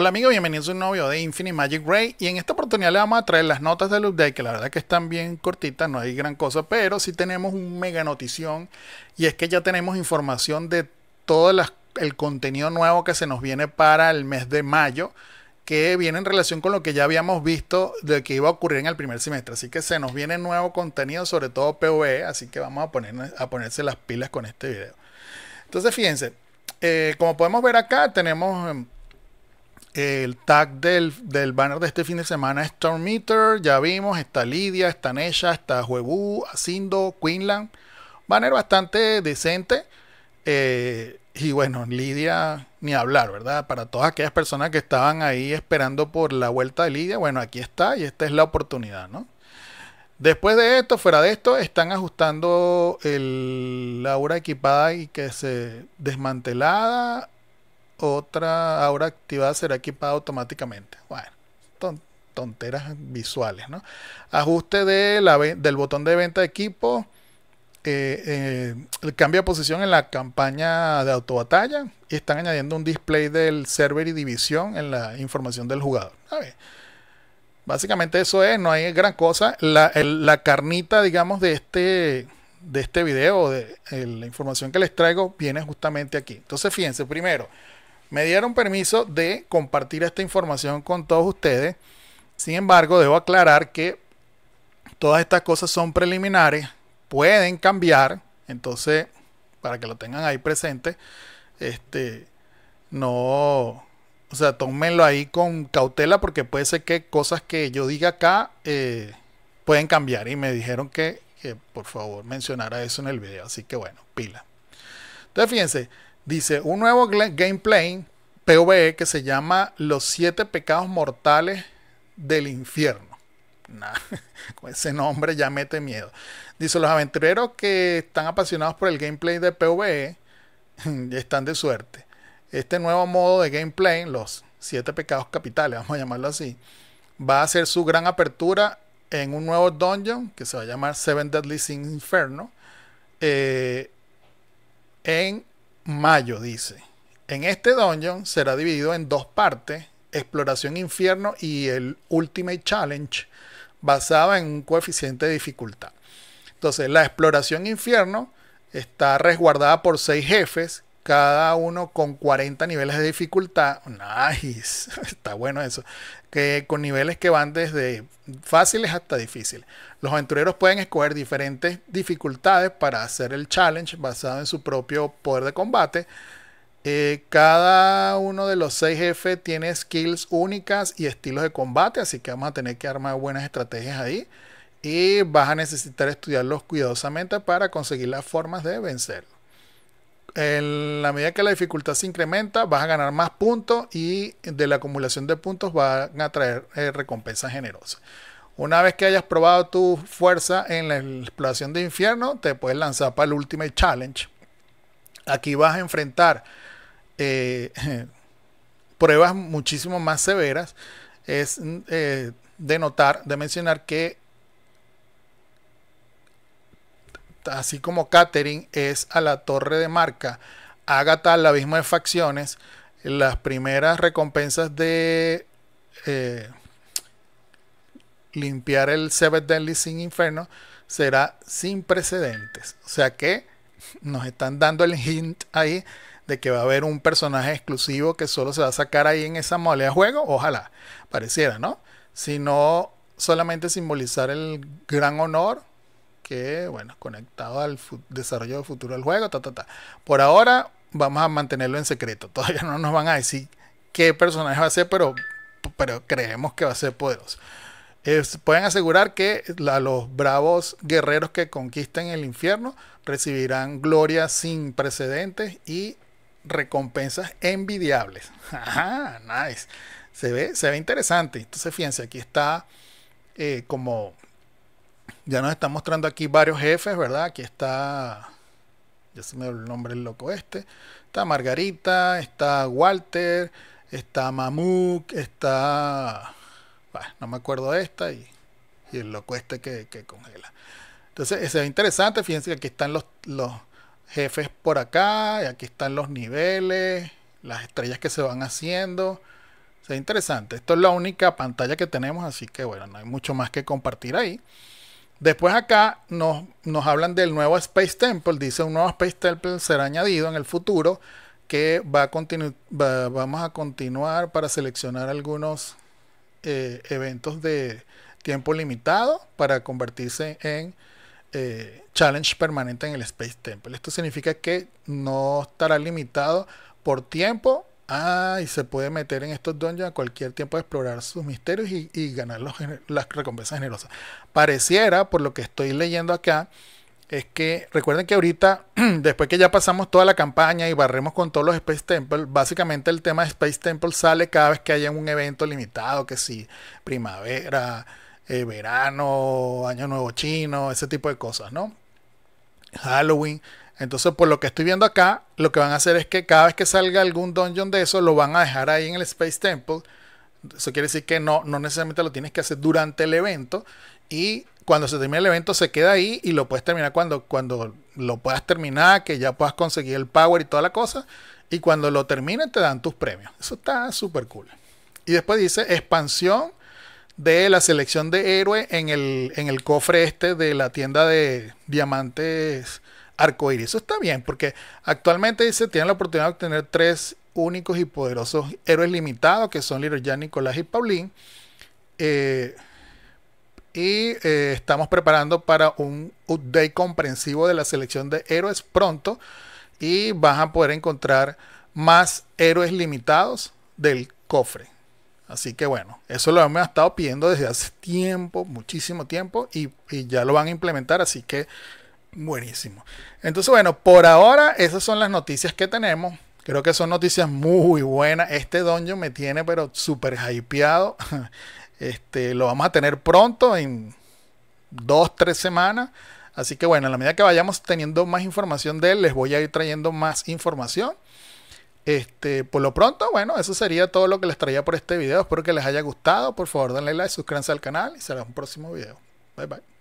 Hola amigos, bienvenidos a un novio de Infinite Magic Ray y en esta oportunidad le vamos a traer las notas del update que la verdad que están bien cortitas, no hay gran cosa, pero sí tenemos un mega notición y es que ya tenemos información de todo el contenido nuevo que se nos viene para el mes de mayo que viene en relación con lo que ya habíamos visto de que iba a ocurrir en el primer semestre. Así que se nos viene nuevo contenido, sobre todo POE, así que vamos a, poner, a ponerse las pilas con este video. Entonces fíjense, eh, como podemos ver acá tenemos em, el tag del, del, banner de este fin de semana es Storm Meter. Ya vimos, está Lidia, está Nesha, está Huebu, Asindo, Quinlan. Banner bastante decente. Eh, y bueno, Lidia, ni hablar, ¿verdad? Para todas aquellas personas que estaban ahí esperando por la vuelta de Lidia, bueno, aquí está y esta es la oportunidad, ¿no? Después de esto, fuera de esto, están ajustando el, la aura equipada y que se desmantelada otra ahora activada será equipada automáticamente. Bueno, tonteras visuales, ¿no? Ajuste de la, del botón de venta de equipo. Eh, eh, el cambio de posición en la campaña de autobatalla y están añadiendo un display del server y división en la información del jugador. A básicamente eso es, no hay gran cosa. La, carnita, digamos, de este, de este video, de la información que les traigo, viene justamente aquí. Entonces, fíjense, primero, me dieron permiso de compartir esta información con todos ustedes. Sin embargo, debo aclarar que todas estas cosas son preliminares, pueden cambiar. Entonces, para que lo tengan ahí presente, este, no, o sea, tómenlo ahí con cautela porque puede ser que cosas que yo diga acá eh, pueden cambiar. Y me dijeron que, que por favor mencionara eso en el video. Así que bueno, pila. Entonces, fíjense, Dice, un nuevo gameplay PvE que se llama Los siete pecados mortales del infierno. con ese nombre ya mete miedo. Dice, los aventureros que están apasionados por el gameplay de PvE están de suerte. Este nuevo modo de gameplay, los siete pecados capitales, vamos a llamarlo así, va a ser su gran apertura en un nuevo dungeon que se va a llamar Seven Deadly Sins Inferno. Eh, en Mayo dice, en este dungeon será dividido en dos partes, Exploración Infierno y el Ultimate Challenge, basada en un coeficiente de dificultad. Entonces, la Exploración Infierno está resguardada por seis jefes, cada uno con 40 niveles de dificultad. Nice, está bueno eso que con niveles que van desde fáciles hasta difíciles. Los aventureros pueden escoger diferentes dificultades para hacer el challenge basado en su propio poder de combate. Eh, cada uno de los 6 jefes tiene skills únicas y estilos de combate, así que vamos a tener que armar buenas estrategias ahí. Y vas a necesitar estudiarlos cuidadosamente para conseguir las formas de vencerlos en la medida que la dificultad se incrementa, vas a ganar más puntos y de la acumulación de puntos van a traer eh, recompensas generosas. Una vez que hayas probado tu fuerza en la exploración de infierno, te puedes lanzar para el Ultimate Challenge. Aquí vas a enfrentar eh, pruebas muchísimo más severas. Es mm, eh, de notar, de mencionar que así como Catherine, es a la torre de marca. Agatha al abismo de facciones. Las primeras recompensas de eh, limpiar el Seven Deadly Sin Inferno será sin precedentes. O sea que nos están dando el hint ahí de que va a haber un personaje exclusivo que solo se va a sacar ahí en esa modalidad de juego. Ojalá, pareciera, ¿no? Si no, solamente simbolizar el gran honor que, bueno, conectado al desarrollo futuro del juego, ta, ta, ta. Por ahora vamos a mantenerlo en secreto. Todavía no nos van a decir qué personaje va a ser, pero, pero creemos que va a ser poderoso. pueden asegurar que los bravos guerreros que conquisten el infierno recibirán gloria sin precedentes y recompensas envidiables. Ajá, nice. Se ve, se ve interesante. Entonces, fíjense, aquí está eh, como ya nos está mostrando aquí varios jefes, ¿verdad? Aquí está, ya se me dio el nombre el loco este. Está Margarita, está Walter, está Mamuk, está... no me acuerdo esta y, el loco este que, congela. Entonces, es interesante. Fíjense que aquí están los, jefes por acá, y aquí están los niveles, las estrellas que se van haciendo. Es interesante. Esto es la única pantalla que tenemos, así que bueno, no hay mucho más que compartir ahí. Después acá nos, hablan del nuevo Space Temple. Dice un nuevo Space Temple será añadido en el futuro que va vamos a continuar para seleccionar algunos eh, eventos de tiempo limitado para convertirse en eh, challenge permanente en el Space Temple. Esto significa que no estará limitado por tiempo Ah, y se puede meter en estos dungeons a cualquier tiempo a explorar sus misterios y, ganar los, las recompensas generosas. Pareciera, por lo que estoy leyendo acá, es que recuerden que ahorita, después que ya pasamos toda la campaña y barremos con todos los Space Temple, básicamente el tema de Space Temple sale cada vez que haya un evento limitado, que si primavera, eh, verano, año nuevo chino, ese tipo de cosas, ¿no? Halloween. Entonces, por lo que estoy viendo acá, lo que van a hacer es que cada vez que salga algún dungeon de eso, lo van a dejar ahí en el Space Temple. Eso quiere decir que no, no necesariamente lo tienes que hacer durante el evento. Y cuando se termine el evento, se queda ahí y lo puedes terminar cuando, cuando lo puedas terminar, que ya puedas conseguir el power y toda la cosa. Y cuando lo termines, te dan tus premios. Eso está súper cool. Y después dice expansión de la selección de héroe en el, en el cofre este de la tienda de diamantes arcoíris. Eso está bien, porque actualmente dice, tiene la oportunidad de obtener tres únicos y poderosos héroes limitados, que son Little Nicolás y Paulín. Eh, y eh, estamos preparando para un update comprensivo de la selección de héroes pronto. Y van a poder encontrar más héroes limitados del cofre. Así que bueno, eso lo hemos estado pidiendo desde hace tiempo, muchísimo tiempo, y ya lo van a implementar. Así que Buenísimo. Entonces, bueno, por ahora esas son las noticias que tenemos. Creo que son noticias muy buenas. Este donjo me tiene pero super hypeado. Este, lo vamos a tener pronto en dos, tres semanas. Así que bueno, a la medida que vayamos teniendo más información de él, les voy a ir trayendo más información. Este, por lo pronto, bueno, eso sería todo lo que les traía por este video. Espero que les haya gustado. Por favor, denle like, suscríbanse al canal y será un próximo video. Bye bye.